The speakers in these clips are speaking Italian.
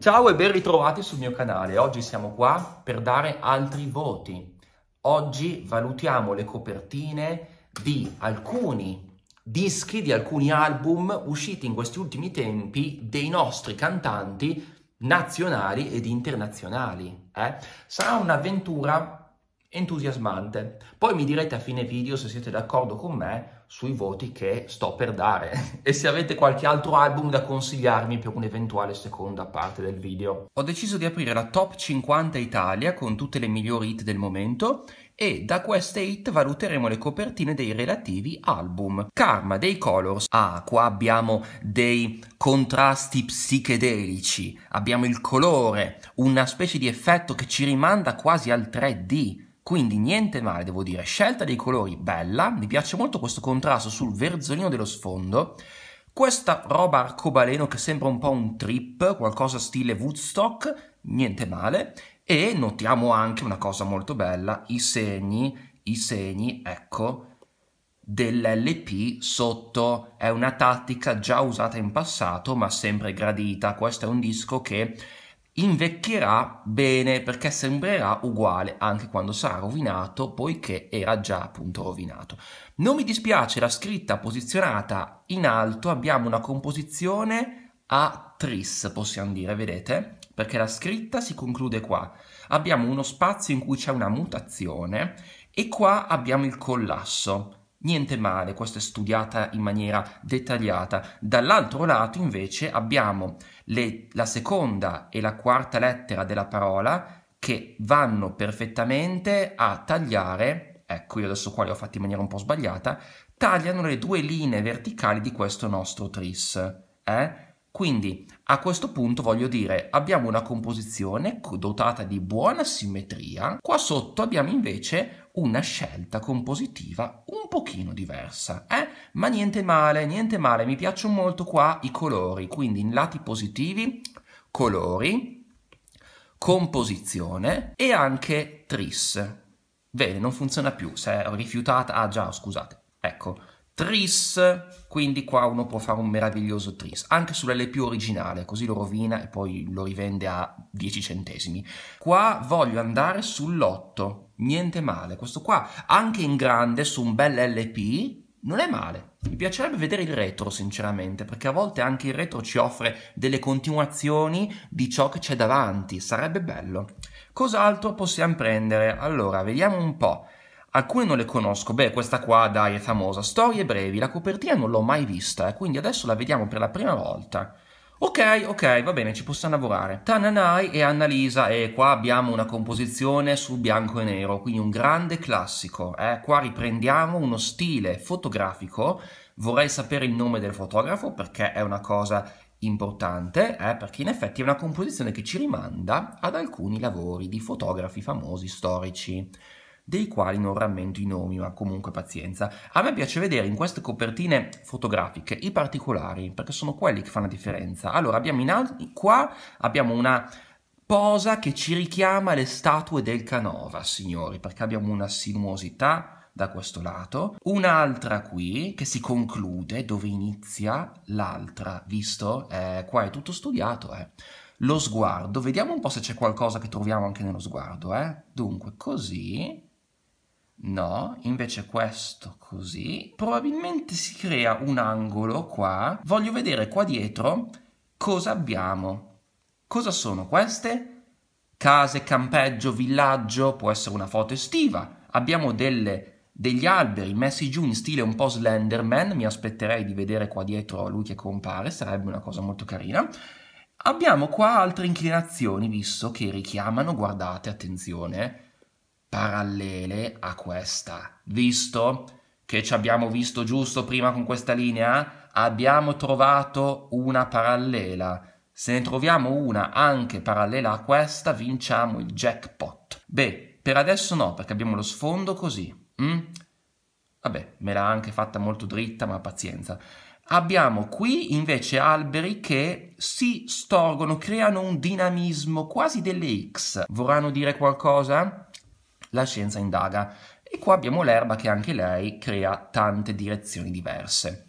Ciao e ben ritrovati sul mio canale. Oggi siamo qua per dare altri voti. Oggi valutiamo le copertine di alcuni dischi, di alcuni album usciti in questi ultimi tempi dei nostri cantanti nazionali ed internazionali. Eh? Sarà un'avventura entusiasmante. Poi mi direte a fine video se siete d'accordo con me sui voti che sto per dare e se avete qualche altro album da consigliarmi per un'eventuale seconda parte del video. Ho deciso di aprire la top 50 Italia con tutte le migliori hit del momento e da queste hit valuteremo le copertine dei relativi album. Karma dei Colors. Ah, qua abbiamo dei contrasti psichedelici, abbiamo il colore, una specie di effetto che ci rimanda quasi al 3D quindi niente male, devo dire. Scelta dei colori bella, mi piace molto questo contrasto sul verzolino dello sfondo. Questa roba arcobaleno che sembra un po' un trip, qualcosa stile Woodstock, niente male. E notiamo anche una cosa molto bella, i segni, i segni, ecco, dell'LP sotto. È una tattica già usata in passato ma sempre gradita. Questo è un disco che invecchierà bene perché sembrerà uguale anche quando sarà rovinato poiché era già appunto rovinato. Non mi dispiace la scritta posizionata in alto, abbiamo una composizione a tris possiamo dire, vedete? Perché la scritta si conclude qua. Abbiamo uno spazio in cui c'è una mutazione e qua abbiamo il collasso. Niente male, questa è studiata in maniera dettagliata. Dall'altro lato invece abbiamo le, la seconda e la quarta lettera della parola che vanno perfettamente a tagliare, ecco io adesso qua le ho fatte in maniera un po' sbagliata, tagliano le due linee verticali di questo nostro tris. Eh? Quindi a questo punto voglio dire abbiamo una composizione dotata di buona simmetria, qua sotto abbiamo invece una scelta compositiva un pochino diversa, eh? ma niente male, niente male, mi piacciono molto qua i colori, quindi in lati positivi colori, composizione e anche tris. Bene, non funziona più, se è rifiutata, ah già scusate, ecco tris, quindi qua uno può fare un meraviglioso tris, anche sull'LP originale, così lo rovina e poi lo rivende a 10 centesimi. Qua voglio andare sull'8, niente male, questo qua anche in grande su un bel LP non è male. Mi piacerebbe vedere il retro, sinceramente, perché a volte anche il retro ci offre delle continuazioni di ciò che c'è davanti, sarebbe bello. Cos'altro possiamo prendere? Allora, vediamo un po'. Alcune non le conosco, beh questa qua dai è famosa, Storie brevi, la copertina non l'ho mai vista, eh, quindi adesso la vediamo per la prima volta. Ok, ok, va bene, ci possiamo lavorare. Tananai e Annalisa, e eh, qua abbiamo una composizione su bianco e nero, quindi un grande classico. Eh? Qua riprendiamo uno stile fotografico, vorrei sapere il nome del fotografo perché è una cosa importante, eh? perché in effetti è una composizione che ci rimanda ad alcuni lavori di fotografi famosi storici dei quali non rammento i nomi, ma comunque pazienza. A me piace vedere in queste copertine fotografiche i particolari, perché sono quelli che fanno la differenza. Allora, abbiamo in alto, qua abbiamo una posa che ci richiama le statue del Canova, signori, perché abbiamo una sinuosità da questo lato, un'altra qui che si conclude dove inizia l'altra, visto? Eh, qua è tutto studiato, eh. Lo sguardo, vediamo un po' se c'è qualcosa che troviamo anche nello sguardo, eh. Dunque, così, No, invece questo così. Probabilmente si crea un angolo qua. Voglio vedere qua dietro cosa abbiamo. Cosa sono queste? Case, campeggio, villaggio, può essere una foto estiva. Abbiamo delle, degli alberi messi giù in stile un po' Slenderman. Mi aspetterei di vedere qua dietro lui che compare, sarebbe una cosa molto carina. Abbiamo qua altre inclinazioni, visto che richiamano, guardate, attenzione, parallele a questa. Visto che ci abbiamo visto giusto prima con questa linea, abbiamo trovato una parallela. Se ne troviamo una anche parallela a questa, vinciamo il jackpot. Beh, per adesso no, perché abbiamo lo sfondo così. Mm? Vabbè, me l'ha anche fatta molto dritta, ma pazienza. Abbiamo qui invece alberi che si storgono, creano un dinamismo quasi delle X. Vorranno dire qualcosa? la scienza indaga. E qua abbiamo l'erba che anche lei crea tante direzioni diverse.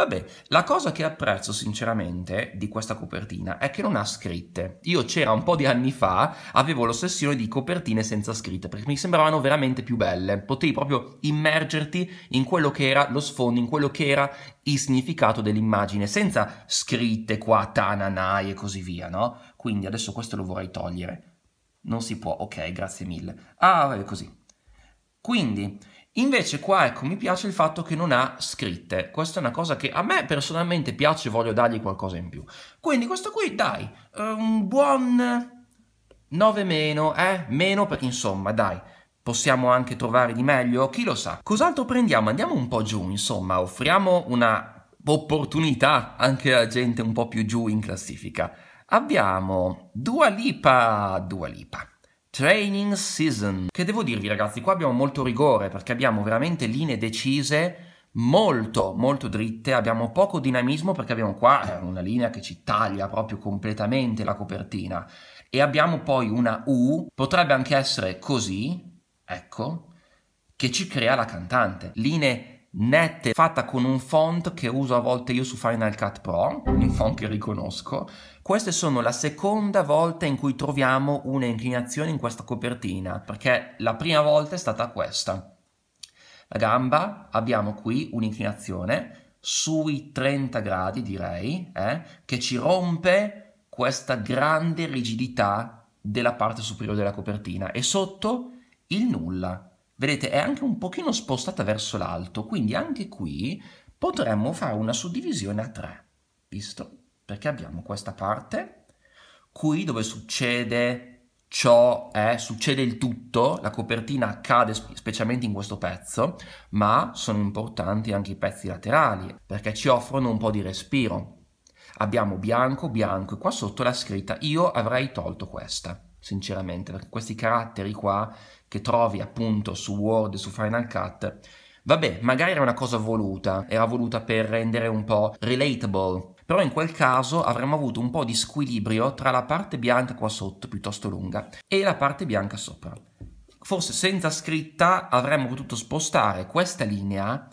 Vabbè, la cosa che apprezzo sinceramente di questa copertina è che non ha scritte. Io c'era un po' di anni fa, avevo l'ossessione di copertine senza scritte, perché mi sembravano veramente più belle. Potevi proprio immergerti in quello che era lo sfondo, in quello che era il significato dell'immagine, senza scritte qua, tananai e così via, no? Quindi adesso questo lo vorrei togliere. Non si può, ok, grazie mille. Ah, è così. Quindi, invece qua, ecco, mi piace il fatto che non ha scritte. Questa è una cosa che a me personalmente piace e voglio dargli qualcosa in più. Quindi questo qui, dai, eh, un buon 9 meno, eh? Meno perché insomma, dai, possiamo anche trovare di meglio, chi lo sa. Cos'altro prendiamo? Andiamo un po' giù, insomma, offriamo una opportunità anche a gente un po' più giù in classifica. Abbiamo Dua Lipa, Dua Lipa. Training Season, che devo dirvi ragazzi, qua abbiamo molto rigore perché abbiamo veramente linee decise, molto molto dritte, abbiamo poco dinamismo perché abbiamo qua eh, una linea che ci taglia proprio completamente la copertina e abbiamo poi una U, potrebbe anche essere così, ecco, che ci crea la cantante. Linee nette, fatta con un font che uso a volte io su Final Cut Pro, un font che riconosco. Queste sono la seconda volta in cui troviamo una inclinazione in questa copertina, perché la prima volta è stata questa. La gamba abbiamo qui un'inclinazione sui 30 gradi direi, eh, che ci rompe questa grande rigidità della parte superiore della copertina e sotto il nulla, Vedete, è anche un pochino spostata verso l'alto, quindi anche qui potremmo fare una suddivisione a tre, visto? Perché abbiamo questa parte qui dove succede ciò, è succede il tutto, la copertina accade specialmente in questo pezzo, ma sono importanti anche i pezzi laterali perché ci offrono un po' di respiro. Abbiamo bianco, bianco e qua sotto la scritta io avrei tolto questa sinceramente, perché questi caratteri qua che trovi appunto su Word e su Final Cut Vabbè, magari era una cosa voluta, era voluta per rendere un po' relatable, però in quel caso avremmo avuto un po' di squilibrio tra la parte bianca qua sotto, piuttosto lunga, e la parte bianca sopra. Forse senza scritta avremmo potuto spostare questa linea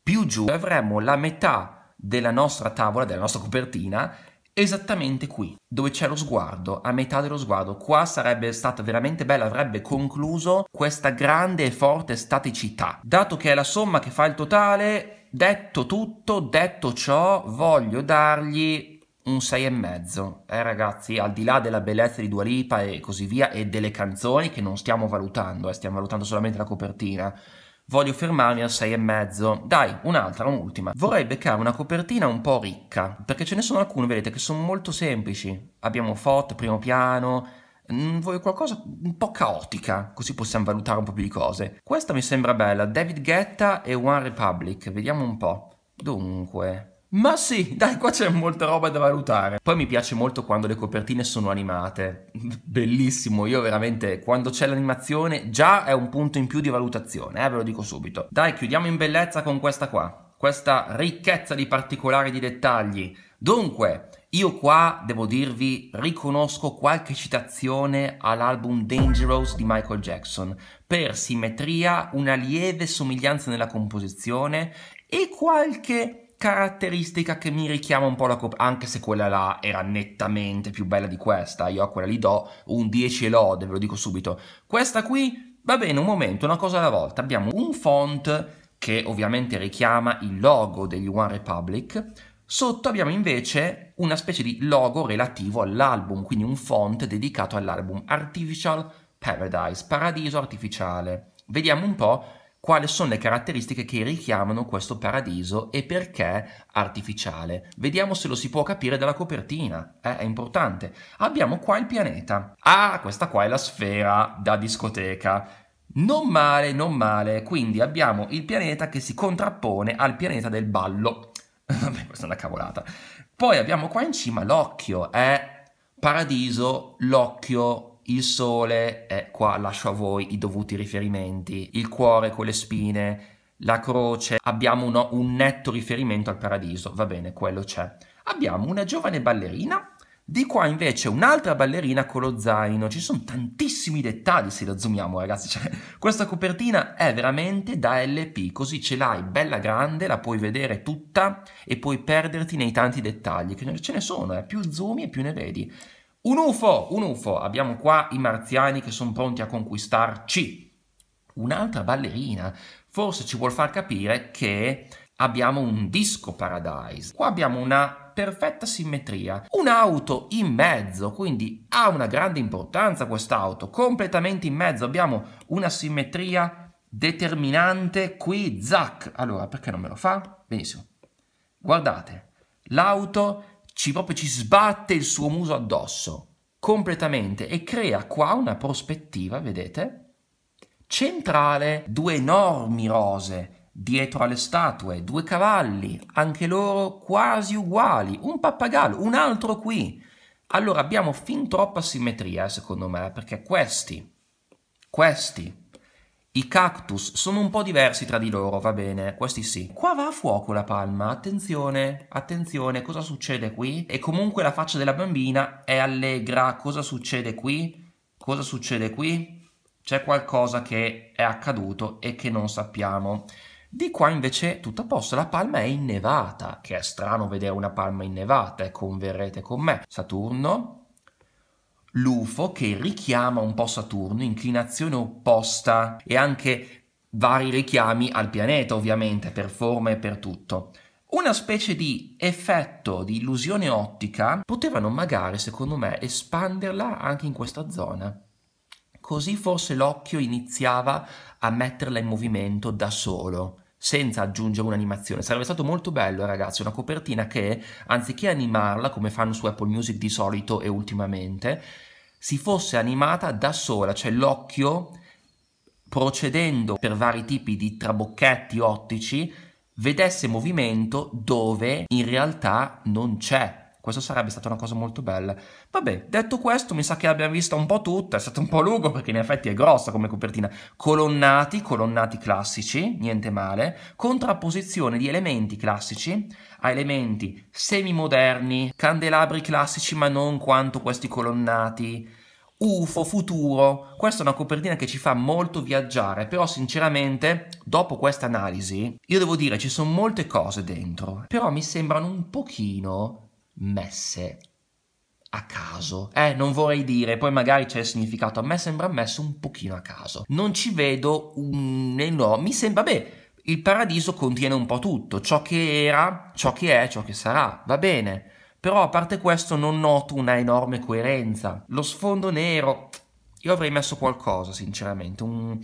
più giù e avremmo la metà della nostra tavola, della nostra copertina, esattamente qui, dove c'è lo sguardo, a metà dello sguardo. Qua sarebbe stato veramente bello, avrebbe concluso questa grande e forte staticità. Dato che è la somma che fa il totale, detto tutto, detto ciò, voglio dargli un e mezzo. Eh ragazzi, al di là della bellezza di Dua Lipa e così via e delle canzoni che non stiamo valutando, eh, stiamo valutando solamente la copertina. Voglio fermarmi al mezzo. Dai, un'altra, un'ultima. Vorrei beccare una copertina un po' ricca, perché ce ne sono alcune, vedete, che sono molto semplici. Abbiamo foto, primo piano, mm, voglio qualcosa un po' caotica, così possiamo valutare un po' più di cose. Questa mi sembra bella, David Guetta e One Republic, vediamo un po'. Dunque, ma sì, dai, qua c'è molta roba da valutare. Poi mi piace molto quando le copertine sono animate. Bellissimo, io veramente, quando c'è l'animazione, già è un punto in più di valutazione, eh, ve lo dico subito. Dai, chiudiamo in bellezza con questa qua. Questa ricchezza di particolari, di dettagli. Dunque, io qua, devo dirvi, riconosco qualche citazione all'album Dangerous di Michael Jackson. Per simmetria, una lieve somiglianza nella composizione e qualche caratteristica che mi richiama un po' la copertina, anche se quella là era nettamente più bella di questa, io a quella lì do un 10 e lode, ve lo dico subito. Questa qui, va bene, un momento, una cosa alla volta, abbiamo un font che ovviamente richiama il logo degli One Republic, sotto abbiamo invece una specie di logo relativo all'album, quindi un font dedicato all'album Artificial Paradise, Paradiso Artificiale. Vediamo un po' quali sono le caratteristiche che richiamano questo paradiso e perché artificiale. Vediamo se lo si può capire dalla copertina, eh, è importante. Abbiamo qua il pianeta. Ah, questa qua è la sfera da discoteca. Non male, non male. Quindi abbiamo il pianeta che si contrappone al pianeta del ballo. Vabbè, questa è una cavolata. Poi abbiamo qua in cima l'occhio, eh. Paradiso, l'occhio, il sole, eh, qua lascio a voi i dovuti riferimenti, il cuore con le spine, la croce, abbiamo uno, un netto riferimento al paradiso, va bene, quello c'è. Abbiamo una giovane ballerina, di qua invece un'altra ballerina con lo zaino, ci sono tantissimi dettagli se la zoomiamo ragazzi, cioè, questa copertina è veramente da LP, così ce l'hai bella grande, la puoi vedere tutta e puoi perderti nei tanti dettagli, che ce ne sono, eh. più zoomi e più ne vedi. Un UFO, un UFO, abbiamo qua i marziani che sono pronti a conquistarci. Un'altra ballerina forse ci vuol far capire che abbiamo un disco paradise. Qua abbiamo una perfetta simmetria. Un'auto in mezzo, quindi ha una grande importanza quest'auto, completamente in mezzo. Abbiamo una simmetria determinante qui, zac. Allora, perché non me lo fa? Benissimo. Guardate, l'auto ci, proprio ci sbatte il suo muso addosso completamente e crea qua una prospettiva, vedete, centrale, due enormi rose dietro alle statue, due cavalli, anche loro quasi uguali, un pappagallo, un altro qui. Allora abbiamo fin troppa simmetria, secondo me, perché questi, questi i cactus sono un po' diversi tra di loro, va bene, questi sì. Qua va a fuoco la palma, attenzione, attenzione, cosa succede qui? E comunque la faccia della bambina è allegra, cosa succede qui? Cosa succede qui? C'è qualcosa che è accaduto e che non sappiamo. Di qua invece tutto a posto, la palma è innevata, che è strano vedere una palma innevata, e eh, converrete con me. Saturno, l'UFO che richiama un po' Saturno, inclinazione opposta e anche vari richiami al pianeta ovviamente, per forme e per tutto. Una specie di effetto di illusione ottica potevano magari, secondo me, espanderla anche in questa zona. Così forse l'occhio iniziava a metterla in movimento da solo senza aggiungere un'animazione. Sarebbe stato molto bello, ragazzi, una copertina che, anziché animarla come fanno su Apple Music di solito e ultimamente, si fosse animata da sola, cioè l'occhio procedendo per vari tipi di trabocchetti ottici vedesse movimento dove in realtà non c'è questo sarebbe stata una cosa molto bella. Vabbè, detto questo, mi sa che l'abbiamo visto un po' tutto, è stato un po' lungo perché in effetti è grossa come copertina. Colonnati, colonnati classici, niente male, contrapposizione di elementi classici a elementi semimoderni, candelabri classici ma non quanto questi colonnati. UFO, futuro. Questa è una copertina che ci fa molto viaggiare, però sinceramente, dopo questa analisi, io devo dire ci sono molte cose dentro, però mi sembrano un pochino messe a caso. Eh, non vorrei dire, poi magari c'è il significato, a me sembra messo un pochino a caso. Non ci vedo un enorme, mi sembra, beh, il paradiso contiene un po' tutto, ciò che era, ciò che è, ciò che sarà, va bene. Però a parte questo non noto una enorme coerenza. Lo sfondo nero, io avrei messo qualcosa, sinceramente, un,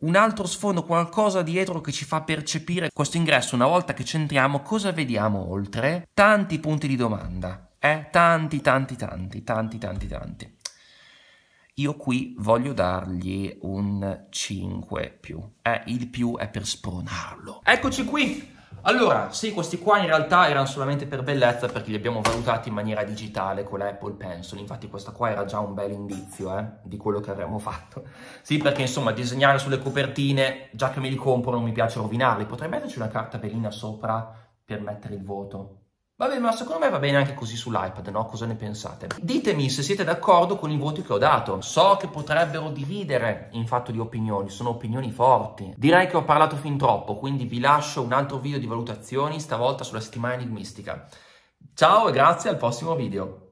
un altro sfondo, qualcosa dietro che ci fa percepire questo ingresso. Una volta che centriamo, cosa vediamo oltre? Tanti punti di domanda, eh? Tanti, tanti, tanti, tanti, tanti, tanti. Io qui voglio dargli un 5 più. Eh, il più è per spronarlo. Eccoci qui! Allora, sì, questi qua in realtà erano solamente per bellezza perché li abbiamo valutati in maniera digitale con l'Apple Pencil, infatti questa qua era già un bel indizio eh, di quello che avremmo fatto. Sì, perché insomma disegnare sulle copertine, già che me li compro non mi piace rovinarli, potrei metterci una carta velina sopra per mettere il voto. Va bene, ma secondo me va bene anche così sull'iPad, no? Cosa ne pensate? Ditemi se siete d'accordo con i voti che ho dato. So che potrebbero dividere in fatto di opinioni, sono opinioni forti. Direi che ho parlato fin troppo, quindi vi lascio un altro video di valutazioni, stavolta sulla settimana enigmistica. Ciao e grazie al prossimo video.